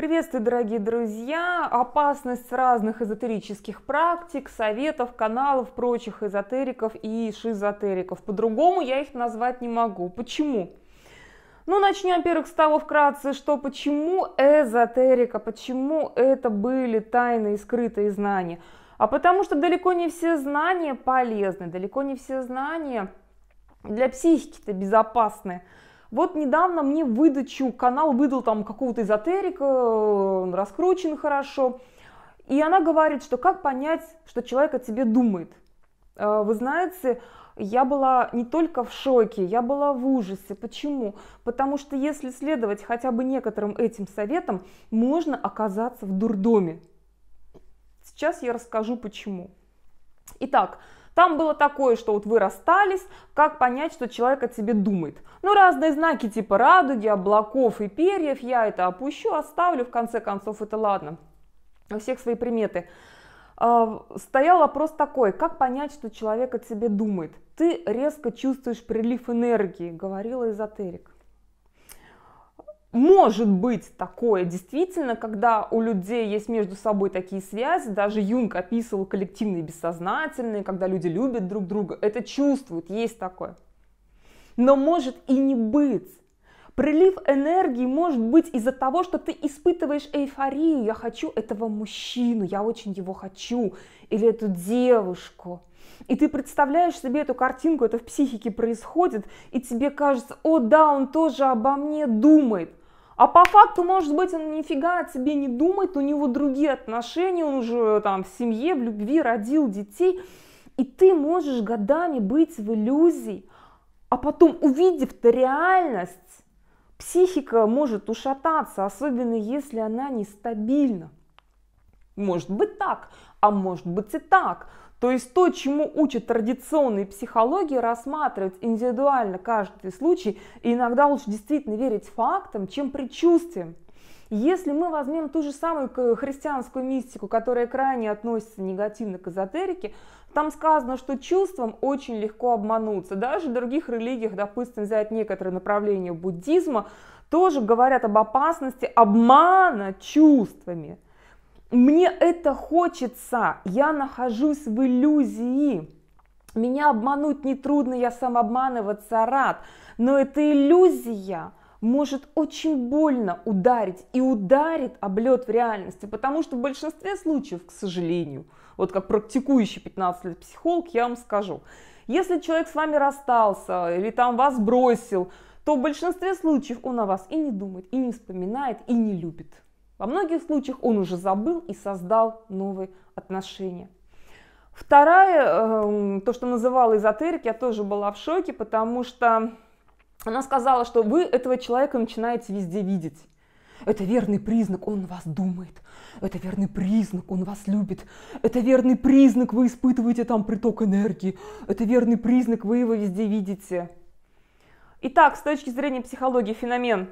Приветствую, дорогие друзья! Опасность разных эзотерических практик, советов, каналов, прочих эзотериков и шизотериков. По-другому я их назвать не могу. Почему? Ну, начнем, во-первых, с того вкратце, что почему эзотерика, почему это были тайные и скрытые знания. А потому что далеко не все знания полезны, далеко не все знания для психики-то безопасны. Вот недавно мне выдачу, канал выдал там какого-то эзотерика, он раскручен хорошо. И она говорит, что как понять, что человек о тебе думает. А, вы знаете, я была не только в шоке, я была в ужасе. Почему? Потому что если следовать хотя бы некоторым этим советам, можно оказаться в дурдоме. Сейчас я расскажу почему. Итак, там было такое, что вот вы расстались, как понять, что человек о тебе думает. Ну, разные знаки типа радуги, облаков и перьев, я это опущу, оставлю, в конце концов, это ладно. У всех свои приметы. А, стоял вопрос такой, как понять, что человек о тебе думает? Ты резко чувствуешь прилив энергии, говорила эзотерик может быть такое действительно, когда у людей есть между собой такие связи, даже Юнг описывал коллективные бессознательные, когда люди любят друг друга, это чувствуют, есть такое. Но может и не быть. Прилив энергии может быть из-за того, что ты испытываешь эйфорию. Я хочу этого мужчину, я очень его хочу. Или эту девушку. И ты представляешь себе эту картинку, это в психике происходит, и тебе кажется, о да, он тоже обо мне думает. А по факту, может быть, он нифига о тебе не думает, у него другие отношения, он уже там в семье, в любви родил детей. И ты можешь годами быть в иллюзии, а потом, увидев-то реальность, психика может ушататься, особенно если она нестабильна. Может быть, так, а может быть и так. То есть то, чему учат традиционные психологии, рассматривать индивидуально каждый случай, и иногда лучше действительно верить фактам, чем предчувствиям. Если мы возьмем ту же самую христианскую мистику, которая крайне относится негативно к эзотерике, там сказано, что чувством очень легко обмануться. Даже в других религиях, допустим, взять некоторые направления буддизма, тоже говорят об опасности обмана чувствами мне это хочется, я нахожусь в иллюзии. Меня обмануть нетрудно, я сам обманываться рад, но эта иллюзия может очень больно ударить и ударит облет в реальности, потому что в большинстве случаев, к сожалению, вот как практикующий 15 лет психолог, я вам скажу, если человек с вами расстался или там вас бросил, то в большинстве случаев он о вас и не думает, и не вспоминает, и не любит. Во многих случаях он уже забыл и создал новые отношения. Второе, эм, то, что называла эзотерик, я тоже была в шоке, потому что она сказала, что вы этого человека начинаете везде видеть. Это верный признак, он вас думает. Это верный признак, он вас любит. Это верный признак, вы испытываете там приток энергии. Это верный признак, вы его везде видите. Итак, с точки зрения психологии феномен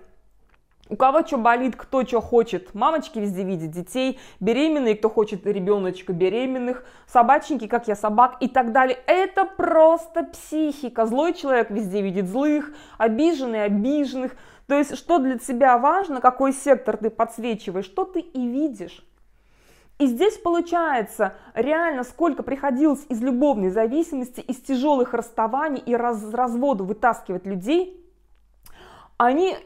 у кого что болит, кто что хочет. Мамочки везде видят детей, беременные, кто хочет ребеночка беременных, собачники, как я собак и так далее. Это просто психика. Злой человек везде видит злых, обиженный, обиженных. То есть, что для тебя важно, какой сектор ты подсвечиваешь, что ты и видишь. И здесь получается реально, сколько приходилось из любовной зависимости, из тяжелых расставаний и раз, развода вытаскивать людей, они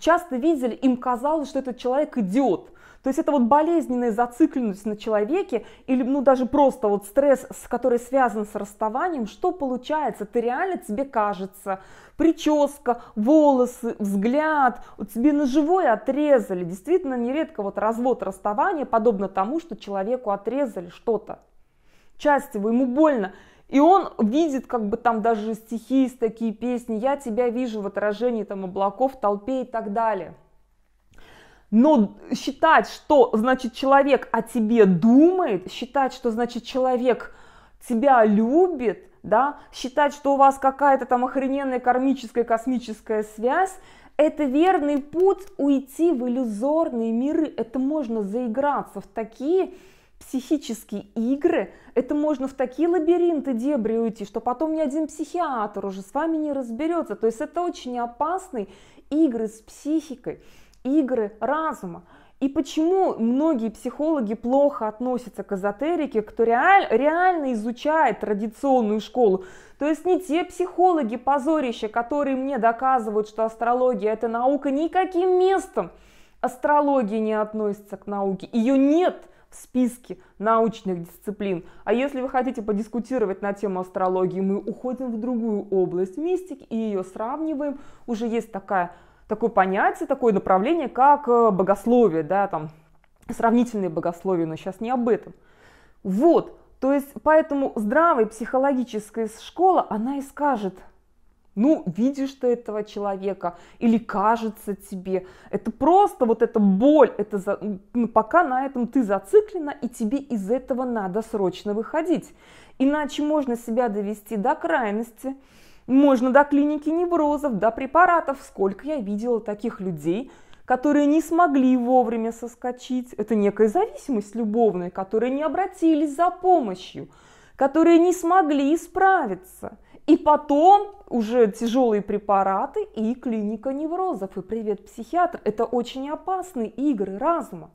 часто видели, им казалось, что этот человек идиот. То есть это вот болезненная зацикленность на человеке или ну даже просто вот стресс, который связан с расставанием, что получается? Ты реально тебе кажется, прическа, волосы, взгляд, вот тебе на живое отрезали. Действительно нередко вот развод, расставание подобно тому, что человеку отрезали что-то. Часть его, ему больно. И он видит, как бы там даже стихи из такие песни, я тебя вижу в отражении там облаков, толпе и так далее. Но считать, что значит человек о тебе думает, считать, что значит человек тебя любит, да, считать, что у вас какая-то там охрененная кармическая космическая связь, это верный путь уйти в иллюзорные миры. Это можно заиграться в такие психические игры, это можно в такие лабиринты, дебри уйти, что потом ни один психиатр уже с вами не разберется. То есть это очень опасные игры с психикой, игры разума. И почему многие психологи плохо относятся к эзотерике, кто реаль, реально изучает традиционную школу? То есть не те психологи позорища, которые мне доказывают, что астрология это наука, никаким местом астрология не относится к науке. Ее нет в списке научных дисциплин. А если вы хотите подискутировать на тему астрологии, мы уходим в другую область мистики и ее сравниваем. Уже есть такая, такое понятие, такое направление, как э, богословие, да, там, сравнительное богословие, но сейчас не об этом. Вот, то есть поэтому здравая психологическая школа, она и скажет – ну, видишь ты этого человека или кажется тебе. Это просто вот эта боль, это за... ну, пока на этом ты зациклена, и тебе из этого надо срочно выходить. Иначе можно себя довести до крайности, можно до клиники неврозов, до препаратов. Сколько я видела таких людей, которые не смогли вовремя соскочить. Это некая зависимость любовная, которые не обратились за помощью, которые не смогли исправиться – и потом уже тяжелые препараты и клиника неврозов, и привет психиатр. Это очень опасные игры разума.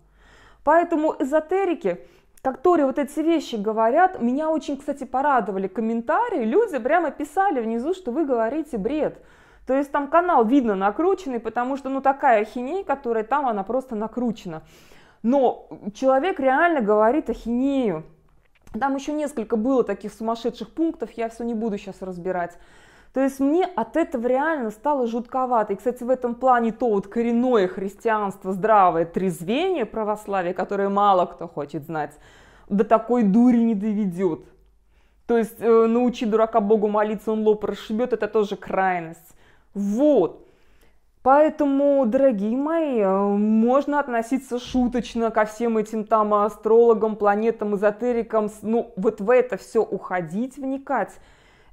Поэтому эзотерики, которые вот эти вещи говорят, меня очень, кстати, порадовали комментарии, люди прямо писали внизу, что вы говорите бред. То есть там канал видно накрученный, потому что ну такая ахинея, которая там, она просто накручена. Но человек реально говорит ахинею. Там еще несколько было таких сумасшедших пунктов, я все не буду сейчас разбирать. То есть мне от этого реально стало жутковато. И, кстати, в этом плане то вот коренное христианство, здравое трезвение православие, которое мало кто хочет знать, до такой дури не доведет. То есть э, научи дурака Богу молиться, он лоб расшибет, это тоже крайность. Вот. Поэтому, дорогие мои, э, можно относиться шуточно ко всем этим там астрологам, планетам, эзотерикам. Ну, вот в это все уходить, вникать.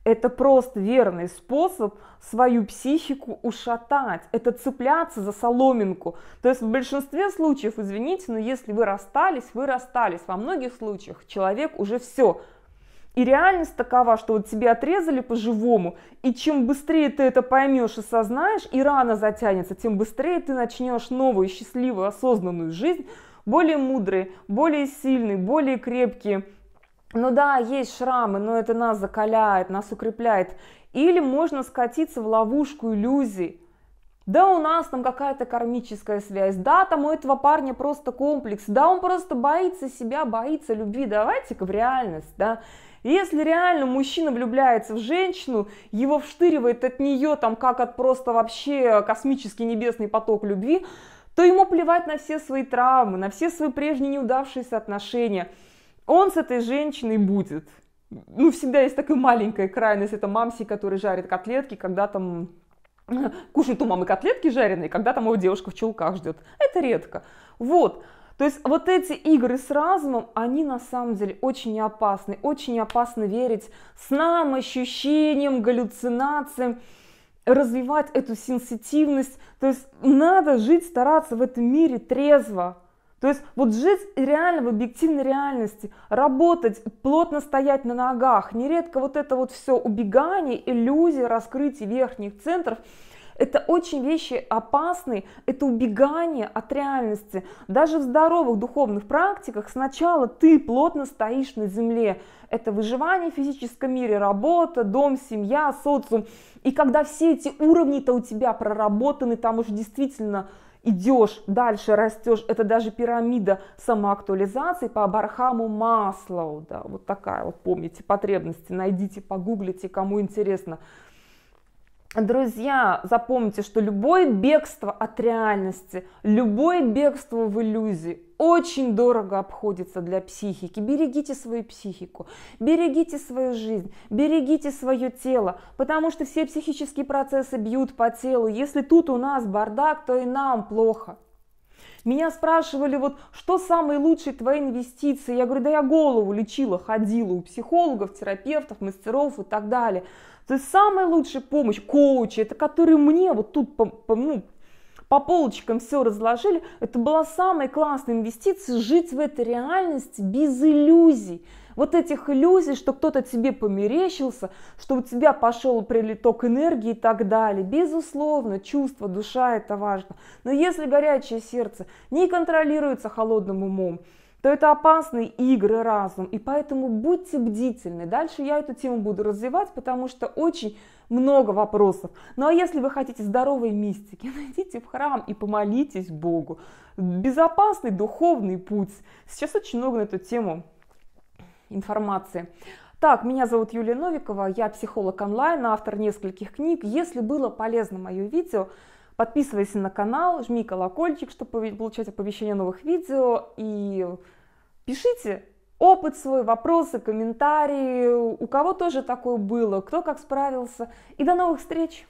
Это просто верный способ свою психику ушатать. Это цепляться за соломинку. То есть в большинстве случаев, извините, но если вы расстались, вы расстались. Во многих случаях человек уже все – и реальность такова, что вот тебе отрезали по-живому, и чем быстрее ты это поймешь и сознаешь, и рано затянется, тем быстрее ты начнешь новую, счастливую, осознанную жизнь, более мудрый, более сильный, более крепкий. Ну да, есть шрамы, но это нас закаляет, нас укрепляет. Или можно скатиться в ловушку иллюзий. Да, у нас там какая-то кармическая связь. Да, там у этого парня просто комплекс. Да, он просто боится себя, боится любви. Давайте-ка в реальность, да. Если реально мужчина влюбляется в женщину, его вштыривает от нее, там, как от просто вообще космический небесный поток любви, то ему плевать на все свои травмы, на все свои прежние неудавшиеся отношения. Он с этой женщиной будет. Ну, всегда есть такая маленькая крайность, это мамси, который жарит котлетки, когда там кушает у мамы котлетки жареные, когда там его девушка в чулках ждет. Это редко. Вот. То есть вот эти игры с разумом, они на самом деле очень опасны. Очень опасно верить снам, ощущениям, галлюцинациям, развивать эту сенситивность. То есть надо жить, стараться в этом мире трезво. То есть вот жить реально в объективной реальности, работать, плотно стоять на ногах. Нередко вот это вот все убегание, иллюзия, раскрытие верхних центров – это очень вещи опасные, это убегание от реальности. Даже в здоровых духовных практиках сначала ты плотно стоишь на земле. Это выживание в физическом мире, работа, дом, семья, социум. И когда все эти уровни-то у тебя проработаны, там уже действительно идешь дальше, растешь, это даже пирамида самоактуализации по Бархаму Маслоу, да, вот такая вот, помните, потребности, найдите, погуглите, кому интересно. Друзья, запомните, что любое бегство от реальности, любое бегство в иллюзии очень дорого обходится для психики. Берегите свою психику, берегите свою жизнь, берегите свое тело, потому что все психические процессы бьют по телу. Если тут у нас бардак, то и нам плохо. Меня спрашивали, вот что самые лучшие твои инвестиции? Я говорю, да я голову лечила, ходила у психологов, терапевтов, мастеров и так далее. То есть самая лучшая помощь коучи, это который мне вот тут по, по, ну, по полочкам все разложили, это была самая классная инвестиция жить в этой реальности без иллюзий. Вот этих иллюзий, что кто-то тебе померещился, что у тебя пошел прилиток энергии и так далее. Безусловно, чувство, душа это важно. Но если горячее сердце не контролируется холодным умом, то это опасные игры разум. И поэтому будьте бдительны. Дальше я эту тему буду развивать, потому что очень много вопросов. Ну а если вы хотите здоровой мистики, найдите в храм и помолитесь Богу. Безопасный духовный путь. Сейчас очень много на эту тему информации. Так, меня зовут Юлия Новикова, я психолог онлайн, автор нескольких книг. Если было полезно мое видео, Подписывайся на канал, жми колокольчик, чтобы получать оповещения новых видео. И пишите опыт свой, вопросы, комментарии, у кого тоже такое было, кто как справился. И до новых встреч!